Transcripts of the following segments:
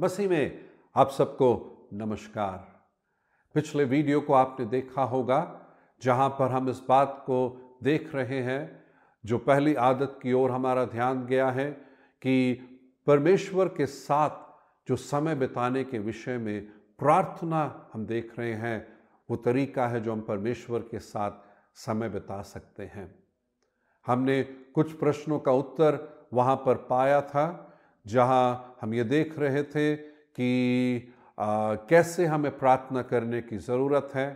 मसीह में आप सबको नमस्कार पिछले वीडियो को आपने देखा होगा जहां पर हम इस बात को देख रहे हैं जो पहली आदत की ओर हमारा ध्यान गया है कि परमेश्वर के साथ जो समय बिताने के विषय में प्रार्थना हम देख रहे हैं वो तरीका है जो हम परमेश्वर के साथ समय बिता सकते हैं हमने कुछ प्रश्नों का उत्तर वहाँ पर पाया था जहाँ हम ये देख रहे थे कि आ, कैसे हमें प्रार्थना करने की ज़रूरत है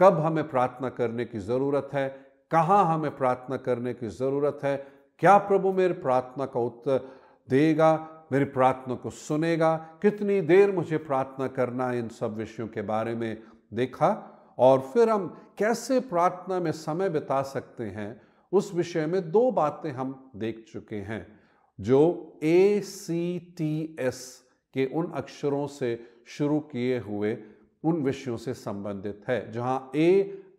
कब हमें प्रार्थना करने की ज़रूरत है कहाँ हमें प्रार्थना करने की ज़रूरत है क्या प्रभु मेरी प्रार्थना का उत्तर देगा मेरी प्रार्थना को सुनेगा कितनी देर मुझे प्रार्थना करना इन सब विषयों के बारे में देखा और फिर हम कैसे प्रार्थना में समय बिता सकते हैं उस विषय में दो बातें हम देख चुके हैं जो ए सी टी एस के उन अक्षरों से शुरू किए हुए उन विषयों से संबंधित है जहां ए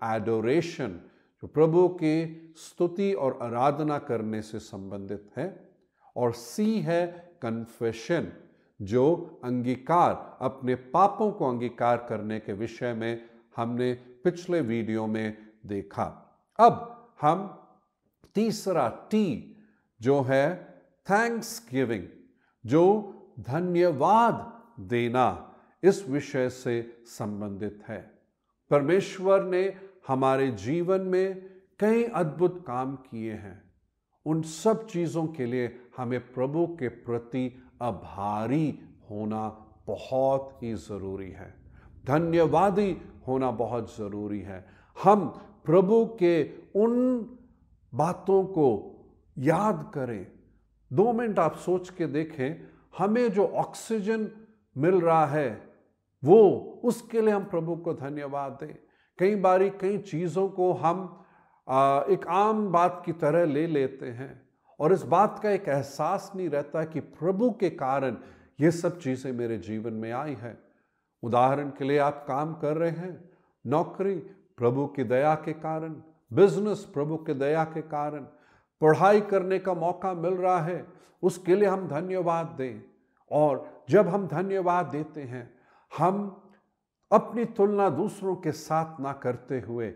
एडोरेशन जो प्रभु के स्तुति और आराधना करने से संबंधित है और सी है कन्फेशन जो अंगीकार अपने पापों को अंगीकार करने के विषय में हमने पिछले वीडियो में देखा अब हम तीसरा टी जो है थैंक्स गिविंग जो धन्यवाद देना इस विषय से संबंधित है परमेश्वर ने हमारे जीवन में कई अद्भुत काम किए हैं उन सब चीज़ों के लिए हमें प्रभु के प्रति आभारी होना बहुत ही ज़रूरी है धन्यवादी होना बहुत ज़रूरी है हम प्रभु के उन बातों को याद करें दो मिनट आप सोच के देखें हमें जो ऑक्सीजन मिल रहा है वो उसके लिए हम प्रभु को धन्यवाद दें कई बारी कई चीज़ों को हम आ, एक आम बात की तरह ले लेते हैं और इस बात का एक एहसास नहीं रहता कि प्रभु के कारण ये सब चीज़ें मेरे जीवन में आई हैं उदाहरण के लिए आप काम कर रहे हैं नौकरी प्रभु की दया के कारण बिजनेस प्रभु की दया के कारण पढ़ाई करने का मौका मिल रहा है उसके लिए हम धन्यवाद दें और जब हम धन्यवाद देते हैं हम अपनी तुलना दूसरों के साथ ना करते हुए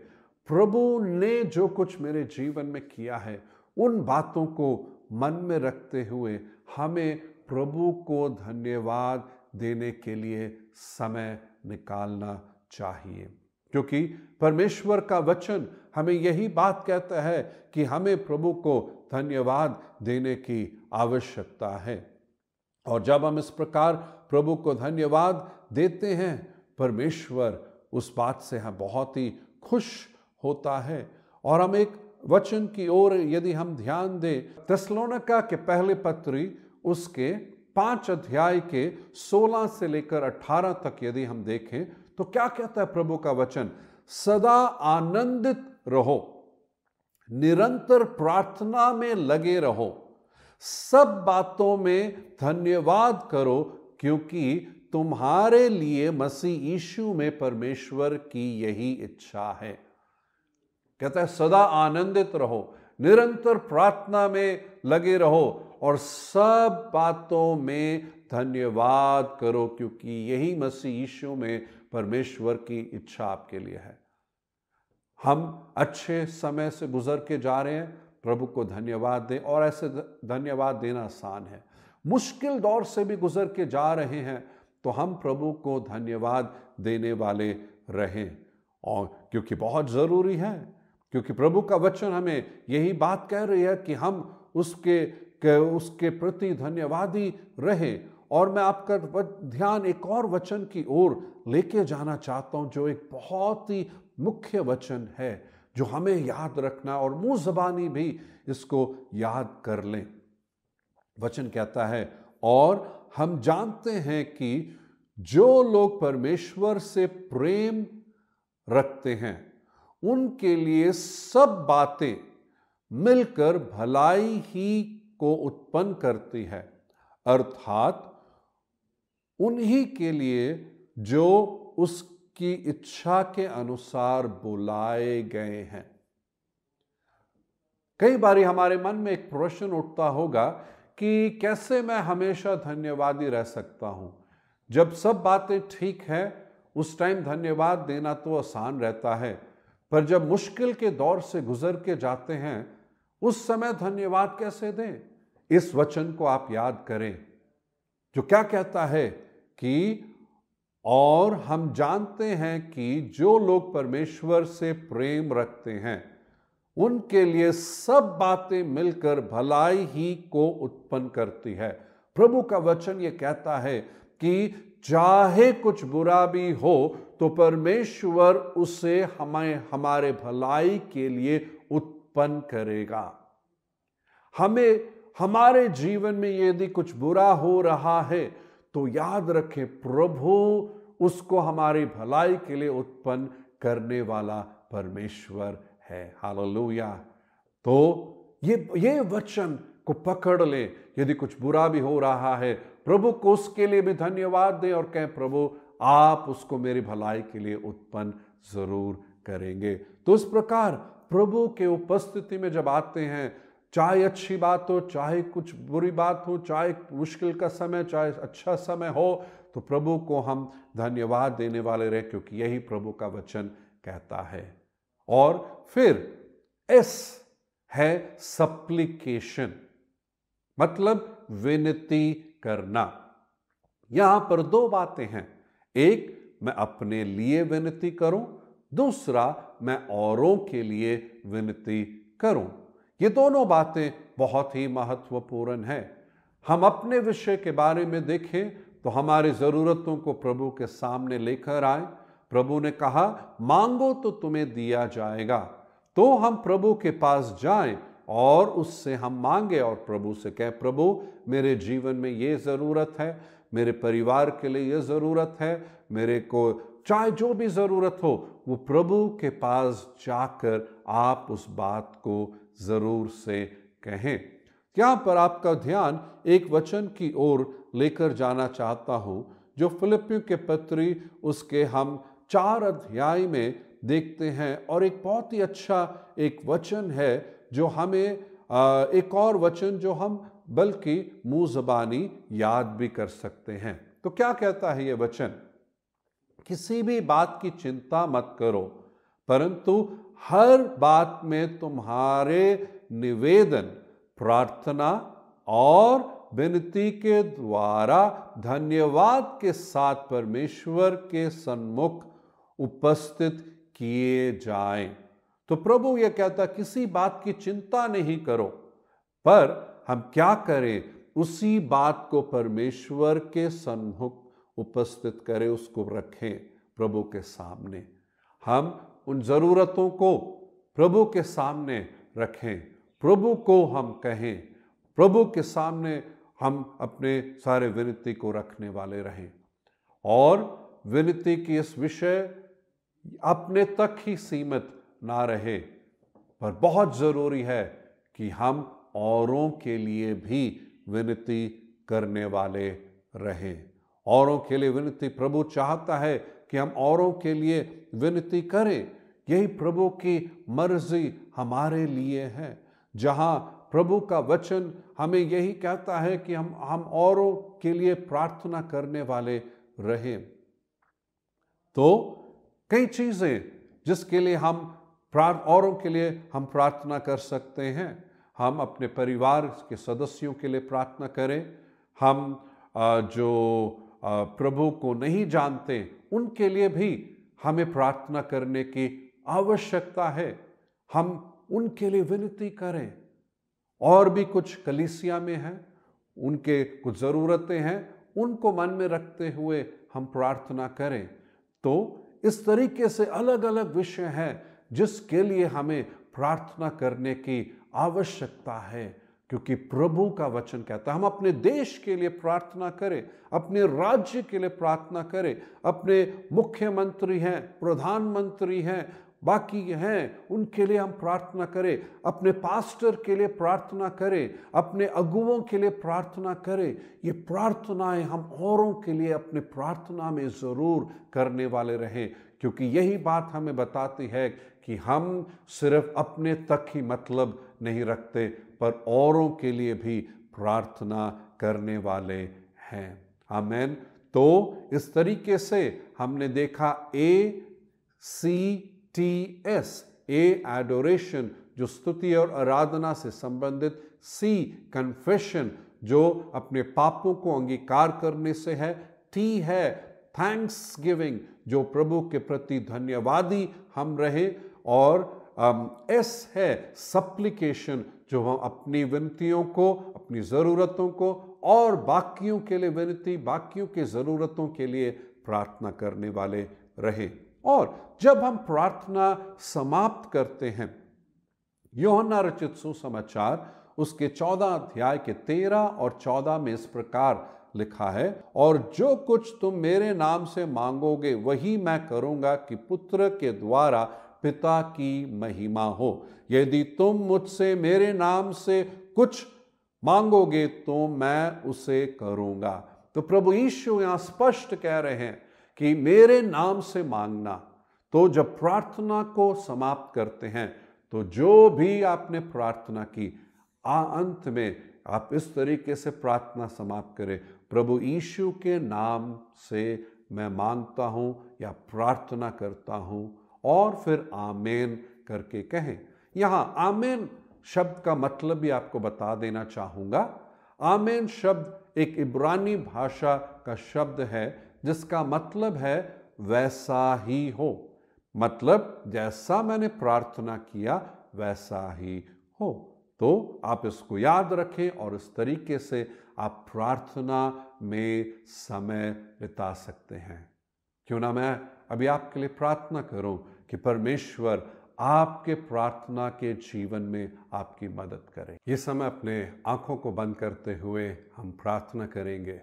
प्रभु ने जो कुछ मेरे जीवन में किया है उन बातों को मन में रखते हुए हमें प्रभु को धन्यवाद देने के लिए समय निकालना चाहिए क्योंकि परमेश्वर का वचन हमें यही बात कहता है कि हमें प्रभु को धन्यवाद देने की आवश्यकता है और जब हम इस प्रकार प्रभु को धन्यवाद देते हैं परमेश्वर उस बात से हम बहुत ही खुश होता है और हम एक वचन की ओर यदि हम ध्यान दें तस्लोनका के पहले पत्री उसके पांच अध्याय के सोलह से लेकर अठारह तक यदि हम देखें तो क्या कहता है प्रभु का वचन सदा आनंदित रहो निरंतर प्रार्थना में लगे रहो सब बातों में धन्यवाद करो क्योंकि तुम्हारे लिए मसीह यीशु में परमेश्वर की यही इच्छा है कहता है सदा आनंदित रहो निरंतर प्रार्थना में लगे रहो और सब बातों में धन्यवाद करो क्योंकि यही मसीह यीशु में परमेश्वर की इच्छा आपके लिए है हम अच्छे समय से गुजर के जा रहे हैं प्रभु को धन्यवाद दें और ऐसे धन्यवाद देना आसान है मुश्किल दौर से भी गुजर के जा रहे हैं तो हम प्रभु को धन्यवाद देने वाले रहें और क्योंकि बहुत ज़रूरी है क्योंकि प्रभु का वचन हमें यही बात कह रही है कि हम उसके कि उसके प्रति धन्यवादी रहे और मैं आपका ध्यान एक और वचन की ओर लेके जाना चाहता हूँ जो एक बहुत ही मुख्य वचन है जो हमें याद रखना और मुंह जबानी भी इसको याद कर लें वचन कहता है और हम जानते हैं कि जो लोग परमेश्वर से प्रेम रखते हैं उनके लिए सब बातें मिलकर भलाई ही को उत्पन्न करती है अर्थात उन्हीं के लिए जो उसकी इच्छा के अनुसार बुलाए गए हैं कई बार हमारे मन में एक प्रश्न उठता होगा कि कैसे मैं हमेशा धन्यवादी रह सकता हूं जब सब बातें ठीक हैं उस टाइम धन्यवाद देना तो आसान रहता है पर जब मुश्किल के दौर से गुजर के जाते हैं उस समय धन्यवाद कैसे दें इस वचन को आप याद करें जो क्या कहता है कि और हम जानते हैं कि जो लोग परमेश्वर से प्रेम रखते हैं उनके लिए सब बातें मिलकर भलाई ही को उत्पन्न करती है प्रभु का वचन यह कहता है कि चाहे कुछ बुरा भी हो तो परमेश्वर उसे हमें हमारे भलाई के लिए उत्पन्न करेगा हमें हमारे जीवन में यदि कुछ बुरा हो रहा है तो याद रखें प्रभु उसको हमारी भलाई के लिए उत्पन्न करने वाला परमेश्वर है हालेलुया तो ये ये वचन को पकड़ ले यदि कुछ बुरा भी हो रहा है प्रभु को उसके लिए भी धन्यवाद दे और कहें प्रभु आप उसको मेरी भलाई के लिए उत्पन्न जरूर करेंगे तो इस प्रकार प्रभु के उपस्थिति में जब आते हैं चाहे अच्छी बात हो चाहे कुछ बुरी बात हो चाहे मुश्किल का समय चाहे अच्छा समय हो तो प्रभु को हम धन्यवाद देने वाले रहे क्योंकि यही प्रभु का वचन कहता है और फिर एस है सप्लीकेशन मतलब विनती करना यहां पर दो बातें हैं एक मैं अपने लिए विनती करूं दूसरा मैं औरों के लिए विनती करूं ये दोनों बातें बहुत ही महत्वपूर्ण हैं हम अपने विषय के बारे में देखें तो हमारी ज़रूरतों को प्रभु के सामने लेकर आए प्रभु ने कहा मांगो तो तुम्हें दिया जाएगा तो हम प्रभु के पास जाएं और उससे हम मांगे और प्रभु से कह प्रभु मेरे जीवन में ये ज़रूरत है मेरे परिवार के लिए ये ज़रूरत है मेरे को चाहे जो भी ज़रूरत हो वो प्रभु के पास जाकर आप उस बात को ज़रूर से कहें यहां पर आपका ध्यान एक वचन की ओर लेकर जाना चाहता हूं जो फिलिपियों के पत्री उसके हम चार अध्याय में देखते हैं और एक बहुत ही अच्छा एक वचन है जो हमें एक और वचन जो हम बल्कि मुंह जबानी याद भी कर सकते हैं तो क्या कहता है यह वचन किसी भी बात की चिंता मत करो परंतु हर बात में तुम्हारे निवेदन प्रार्थना और विनती के द्वारा धन्यवाद के साथ परमेश्वर के सन्मुख उपस्थित किए जाएं। तो प्रभु यह कहता किसी बात की चिंता नहीं करो पर हम क्या करें उसी बात को परमेश्वर के सन्मुख उपस्थित करें उसको रखें प्रभु के सामने हम उन ज़रूरतों को प्रभु के सामने रखें प्रभु को हम कहें प्रभु के सामने हम अपने सारे विनती को रखने वाले रहें और विनती की इस विषय अपने तक ही सीमित ना रहे पर बहुत ज़रूरी है कि हम औरों के लिए भी विनती करने वाले रहें औरों के लिए विनती प्रभु चाहता है कि हम औरों के लिए विनती करें यही प्रभु की मर्जी हमारे लिए है जहाँ प्रभु का वचन हमें यही कहता है कि हम हम औरों के लिए प्रार्थना करने वाले रहें तो कई चीज़ें जिसके लिए हम औरों के लिए हम प्रार्थना कर सकते हैं हम अपने परिवार के सदस्यों के लिए प्रार्थना करें हम जो प्रभु को नहीं जानते उनके लिए भी हमें प्रार्थना करने की आवश्यकता है हम उनके लिए विनती करें और भी कुछ कलिसिया में हैं उनके कुछ ज़रूरतें हैं उनको मन में रखते हुए हम प्रार्थना करें तो इस तरीके से अलग अलग विषय हैं जिसके लिए हमें प्रार्थना करने की आवश्यकता है क्योंकि प्रभु का वचन कहता है हम अपने देश के लिए प्रार्थना करें अपने राज्य के लिए प्रार्थना करें अपने मुख्यमंत्री हैं प्रधानमंत्री हैं बाकी हैं उनके लिए हम प्रार्थना करें अपने पास्टर के लिए प्रार्थना करें अपने अगुओं के लिए प्रार्थना करें ये प्रार्थनाएं हम औरों के लिए अपने प्रार्थना में ज़रूर करने वाले रहें क्योंकि यही बात हमें बताती है कि हम सिर्फ अपने तक ही मतलब नहीं रखते पर औरों के लिए भी प्रार्थना करने वाले हैं आमेन तो इस तरीके से हमने देखा A C T S A adoration जो स्तुति और आराधना से संबंधित सी कन्फेशन जो अपने पापों को अंगीकार करने से है टी है थैंक्स गिविंग जो प्रभु के प्रति धन्यवादी हम रहें और एस um, है सप्लीकेशन जो हम अपनी विनतियों को अपनी ज़रूरतों को और बाकियों के लिए विनती बाकियों के ज़रूरतों के लिए प्रार्थना करने वाले रहें और जब हम प्रार्थना समाप्त करते हैं योहना रचित सुसमाचार उसके चौदह अध्याय के तेरह और चौदह में इस प्रकार लिखा है और जो कुछ तुम मेरे नाम से मांगोगे वही मैं करूंगा कि पुत्र के द्वारा पिता की महिमा हो यदि तुम मुझसे मेरे नाम से कुछ मांगोगे तो मैं उसे करूंगा तो प्रभु यीशु यहां स्पष्ट कह रहे हैं कि मेरे नाम से मांगना तो जब प्रार्थना को समाप्त करते हैं तो जो भी आपने प्रार्थना की आ अंत में आप इस तरीके से प्रार्थना समाप्त करें प्रभु यीशु के नाम से मैं मांगता हूँ या प्रार्थना करता हूँ और फिर आमेन करके कहें यहाँ आमेन शब्द का मतलब भी आपको बता देना चाहूँगा आमेन शब्द एक इब्रानी भाषा का शब्द है जिसका मतलब है वैसा ही हो मतलब जैसा मैंने प्रार्थना किया वैसा ही हो तो आप इसको याद रखें और इस तरीके से आप प्रार्थना में समय बिता सकते हैं क्यों ना मैं अभी आपके लिए प्रार्थना करूं कि परमेश्वर आपके प्रार्थना के जीवन में आपकी मदद करें ये समय अपने आंखों को बंद करते हुए हम प्रार्थना करेंगे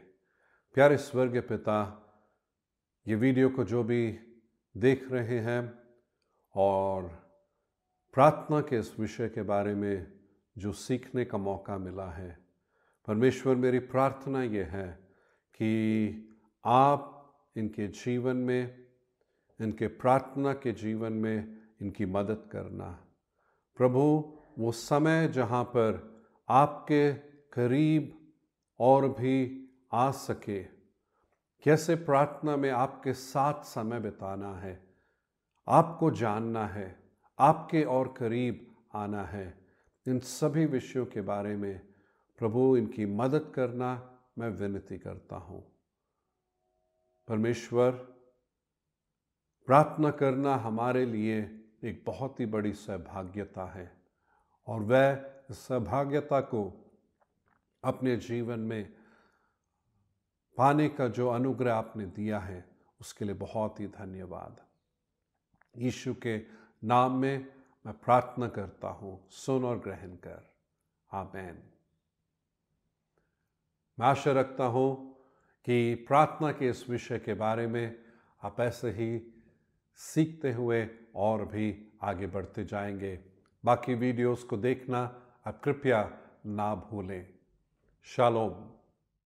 प्यारे स्वर्ग पिता ये वीडियो को जो भी देख रहे हैं और प्रार्थना के इस विषय के बारे में जो सीखने का मौका मिला है परमेश्वर मेरी प्रार्थना ये है कि आप इनके जीवन में इनके प्रार्थना के जीवन में इनकी मदद करना प्रभु वो समय जहाँ पर आपके करीब और भी आ सके कैसे प्रार्थना में आपके साथ समय बिताना है आपको जानना है आपके और करीब आना है इन सभी विषयों के बारे में प्रभु इनकी मदद करना मैं विनती करता हूँ परमेश्वर प्रार्थना करना हमारे लिए एक बहुत ही बड़ी सौभाग्यता है और वह सौभाग्यता को अपने जीवन में पाने का जो अनुग्रह आपने दिया है उसके लिए बहुत ही धन्यवाद यीशु के नाम में मैं प्रार्थना करता हूँ सुन और ग्रहण कर आमेन मैं आशा रखता हूँ कि प्रार्थना के इस विषय के बारे में आप ऐसे ही सीखते हुए और भी आगे बढ़ते जाएंगे बाकी वीडियोस को देखना आप कृपया ना भूलें शालोम